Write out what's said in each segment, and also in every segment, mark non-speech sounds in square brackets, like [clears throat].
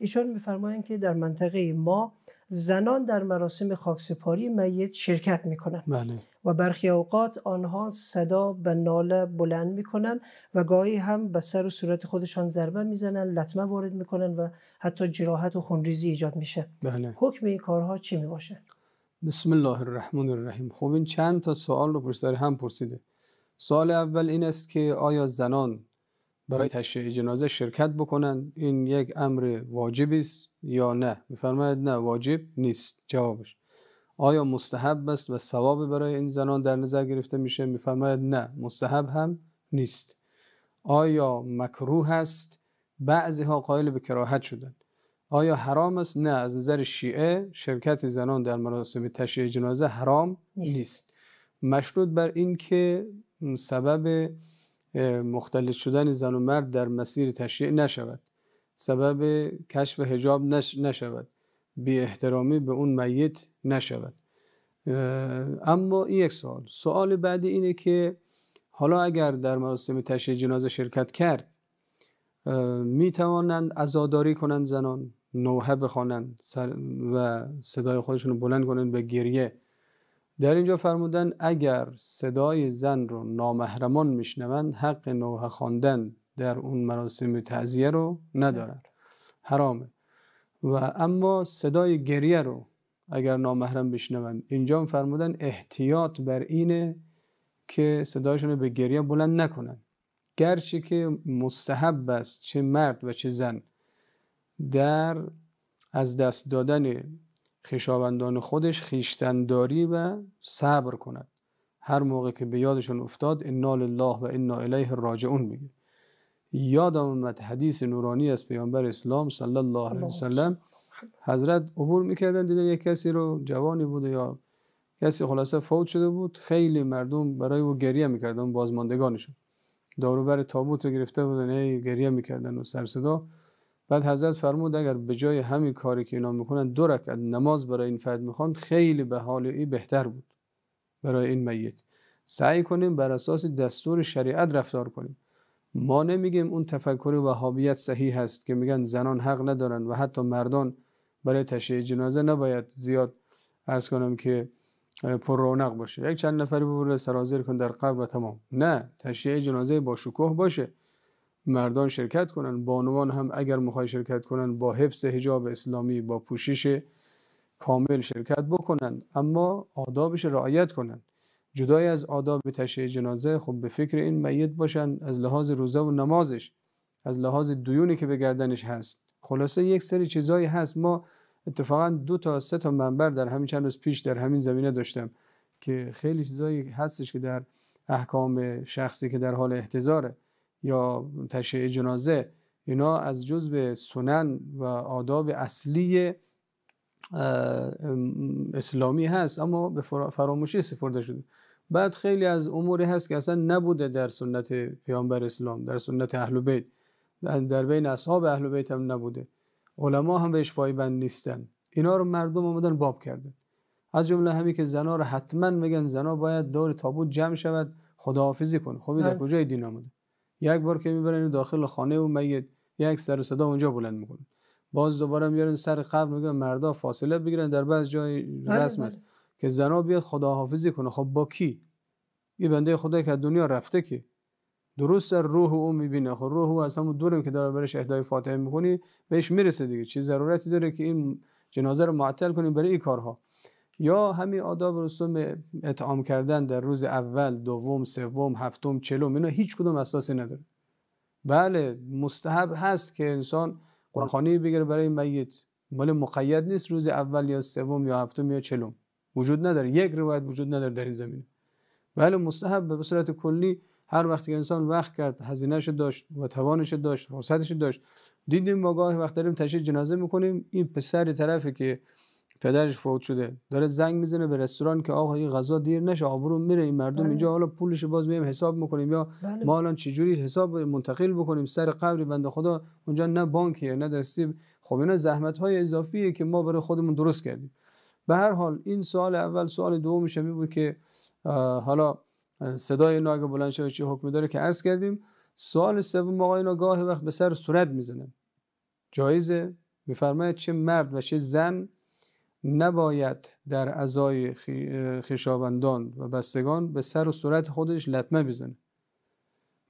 ایشان میفرمایند که در منطقه ما زنان در مراسم خاکسپاری میت شرکت میکنند بله. و برخی اوقات آنها صدا به ناله بلند میکنند و گاهی هم به سر و صورت خودشان ضربه میزنند لطمه وارد میکنند و حتی جراحت و خونریزی ایجاد میشه بله. حکم این کارها چی میباشه بسم الله الرحمن الرحیم خب این چند تا سوال رو پشت هم پرسیده سوال اول این است که آیا زنان برای تشییع جنازه شرکت بکنن این یک امر واجبی است یا نه میفرماید نه واجب نیست جوابش آیا مستحب است و ثواب برای این زنان در نظر گرفته میشه میفرماید نه مستحب هم نیست آیا مکروه است بعضی ها قائل به کراهت شدن آیا حرام است نه از نظر شیعه شرکت زنان در مراسم تشییع جنازه حرام نیست, مشروط بر اینکه سبب مختلط شدن زن و مرد در مسیر تشریع نشود سبب کشف هجاب نش نشود بی احترامی به اون میت نشود اما این یک سوال سوال بعدی اینه که حالا اگر در مراسم تشریع جنازه شرکت کرد می توانند عزاداری کنند زنان نوحه بخوانند و صدای خودشون رو بلند کنند به گریه در اینجا فرمودن اگر صدای زن رو نامحرمان میشنوند حق نوحه خواندن در اون مراسم تعذیه رو ندارن حرامه و اما صدای گریه رو اگر نامحرم بشنوند اینجا فرمودن احتیاط بر اینه که صدایشون رو به گریه بلند نکنن گرچه که مستحب است چه مرد و چه زن در از دست دادن خیشاوندان خودش خیشتنداری و صبر کند هر موقع که به یادشون افتاد انا لله و انا الیه راجعون میگه یادم اومد حدیث نورانی از پیامبر اسلام صلی الله علیه وسلم حضرت عبور میکردن دیدن یک کسی رو جوانی بود یا کسی خلاصه فوت شده بود خیلی مردم برای او گریه میکردن بازماندگانشون داروبر تابوت رو گرفته بودن ای گریه میکردن و سر بعد حضرت فرمود اگر به جای همین کاری که اینا میکنن دو رکعت نماز برای این فرد میخوان خیلی به حال بهتر بود برای این میت سعی کنیم بر اساس دستور شریعت رفتار کنیم ما نمیگیم اون تفکر وهابیت صحیح هست که میگن زنان حق ندارن و حتی مردان برای تشییع جنازه نباید زیاد ارز کنم که پر رونق باشه یک چند نفری ببره سرازیر کن در قبر و تمام نه تشییع جنازه با شکوه باشه مردان شرکت کنن بانوان هم اگر میخوای شرکت کنن با حفظ حجاب اسلامی با پوشش کامل شرکت بکنند اما آدابش رعایت کنند جدای از آداب تشییع جنازه خب به فکر این میت باشن از لحاظ روزه و نمازش از لحاظ دیونی که به گردنش هست خلاصه یک سری چیزایی هست ما اتفاقا دو تا سه تا منبر در همین چند روز پیش در همین زمینه داشتم که خیلی چیزایی هستش که در احکام شخصی که در حال احتضاره یا تشیع جنازه اینا از جزء سنن و آداب اصلی اسلامی هست اما به فراموشی سپرده شده بعد خیلی از اموری هست که اصلا نبوده در سنت پیامبر اسلام در سنت اهل بیت در بین اصحاب اهل بیت هم نبوده علما هم بهش پایبند نیستن اینا رو مردم آمدن باب کردن از جمله همین که زنا رو حتما میگن زنا باید دور تابوت جمع شود خداحافظی کنه خب در بله. کجای دین یک بار که میبرن داخل خانه و میت یک سر و صدا اونجا بلند میکنن باز دوباره میارن سر قبر میگن مردا فاصله بگیرن در بعض جای بله، رسم بله. که زنا بیاد خداحافظی کنه خب با کی یه بنده خدا که از دنیا رفته که درست سر روح او میبینه خب روح او از همون دورم که داره برش اهدای فاتحه میکنی بهش میرسه دیگه چه ضرورتی داره که این جنازه رو معطل کنیم برای این کارها یا همین آداب رسوم اطعام کردن در روز اول دوم سوم هفتم چلم اینا هیچ کدوم اساسی نداره بله مستحب هست که انسان قرآن خانی بگیره برای میت مال مقید نیست روز اول یا سوم یا هفتم یا چلم وجود نداره یک روایت وجود نداره در این زمینه بله مستحب به صورت کلی هر وقتی که انسان وقت کرد هزینهش داشت و توانش داشت فرصتش داشت دیدیم ما گاهی وقت داریم تشییع جنازه میکنیم این پسر طرفی که پدرش فوت شده داره زنگ میزنه به رستوران که آقا این غذا دیر نشه آبرو میره این مردم بله. اینجا حالا پولش باز میایم حساب میکنیم یا بله. ما الان چجوری حساب منتقل بکنیم سر قبری بنده خدا اونجا نه بانکیه نه دستی خب اینا زحمت های اضافیه که ما برای خودمون درست کردیم به هر حال این سوال اول سوال دو می بود که حالا صدای ناگه بلند شده چه حکمی داره که عرض کردیم سوال سوم آقای گاهی وقت به سر صورت میزنه جایزه میفرماید چه مرد و چه زن نباید در ازای خیشاوندان و بستگان به سر و صورت خودش لطمه بزنه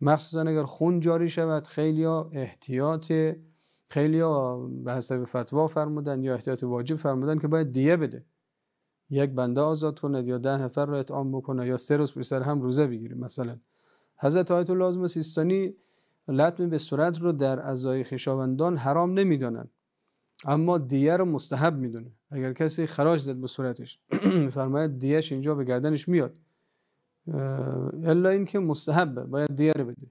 مخصوصا اگر خون جاری شود خیلی ها احتیاط خیلی ها به حسب فتوا فرمودن یا احتیاط واجب فرمودن که باید دیه بده یک بنده آزاد کند یا ده نفر را اطعام بکنه یا سه روز سر هم روزه بگیره مثلا حضرت آیت الله عظم سیستانی لطمه به صورت رو در ازای خیشاوندان حرام نمیدانند اما دیه رو مستحب میدونه اگر کسی خراج زد به صورتش [clears throat] فرماید دیش اینجا به گردنش میاد الا اینکه مستحبه باید دیه رو بده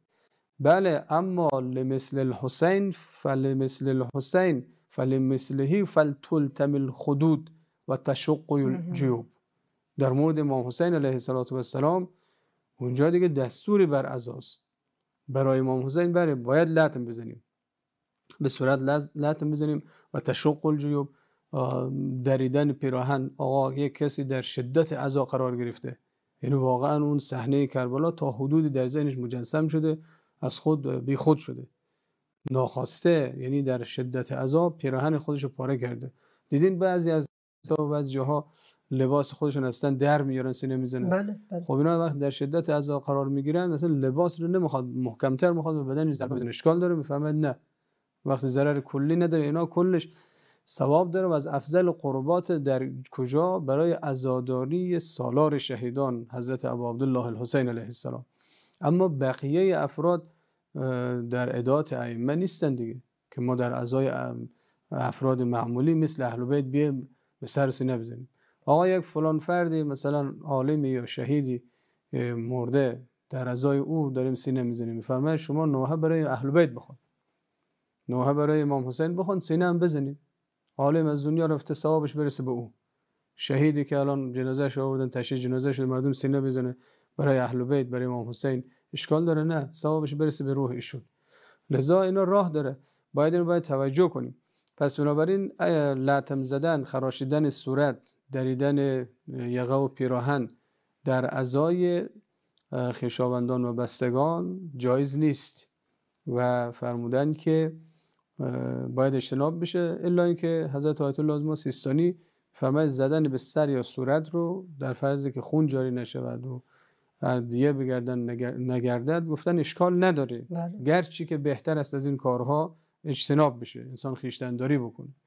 بله اما لمثل الحسین فلمثل الحسین فلمثلهی فلتلتم الخدود و تشق الجیوب در مورد امام حسین علیه السلام اونجا دیگه دستوری بر ازاست برای امام حسین بره باید لطم بزنیم به صورت لطم بزنیم و تشق الجیوب دریدن پیراهن آقا یک کسی در شدت عزا قرار گرفته یعنی واقعا اون صحنه کربلا تا حدودی در ذهنش مجسم شده از خود بی خود شده ناخواسته یعنی در شدت عذاب پیراهن خودش رو پاره کرده دیدین بعضی از بعضی جاها لباس خودشون اصلا در میارن سینه میزنن بله،, بله, خب اینا وقت در شدت عذاب قرار میگیرن اصلا لباس رو نمیخواد محکمتر میخواد به بدنش ضربه بزنه اشکال داره میفهمد نه وقتی ضرر کلی نداره اینا کلش ثواب داره و از افضل قربات در کجا برای ازاداری سالار شهیدان حضرت ابو عبدالله الحسین علیه السلام اما بقیه افراد در ادات ائمه نیستن دیگه که ما در ازای افراد معمولی مثل اهل بیت بیم به سر سینه بزنیم آقا یک فلان فردی مثلا عالمی یا شهیدی مرده در ازای او داریم سینه میزنیم میفرماید شما نوحه برای اهل بیت بخون نوحه برای امام حسین بخون سینه هم بزنید عالم از دنیا رفته ثوابش برسه به او شهیدی که الان جنازه آوردن تشییع جنازه شده مردم سینه بزنه برای اهل بیت برای امام حسین اشکال داره نه ثوابش برسه به روح ایشون لذا اینا راه داره باید اینو باید توجه کنیم پس بنابراین لطم زدن خراشیدن صورت دریدن یقه و پیراهن در ازای خشاوندان و بستگان جایز نیست و فرمودن که باید اجتناب بشه الا اینکه حضرت آیت الله ما سیستانی فرمای زدن به سر یا صورت رو در فرض که خون جاری نشود و دیه به گردن نگردد گفتن اشکال نداره بله. گرچه که بهتر است از این کارها اجتناب بشه انسان خیشتنداری بکنه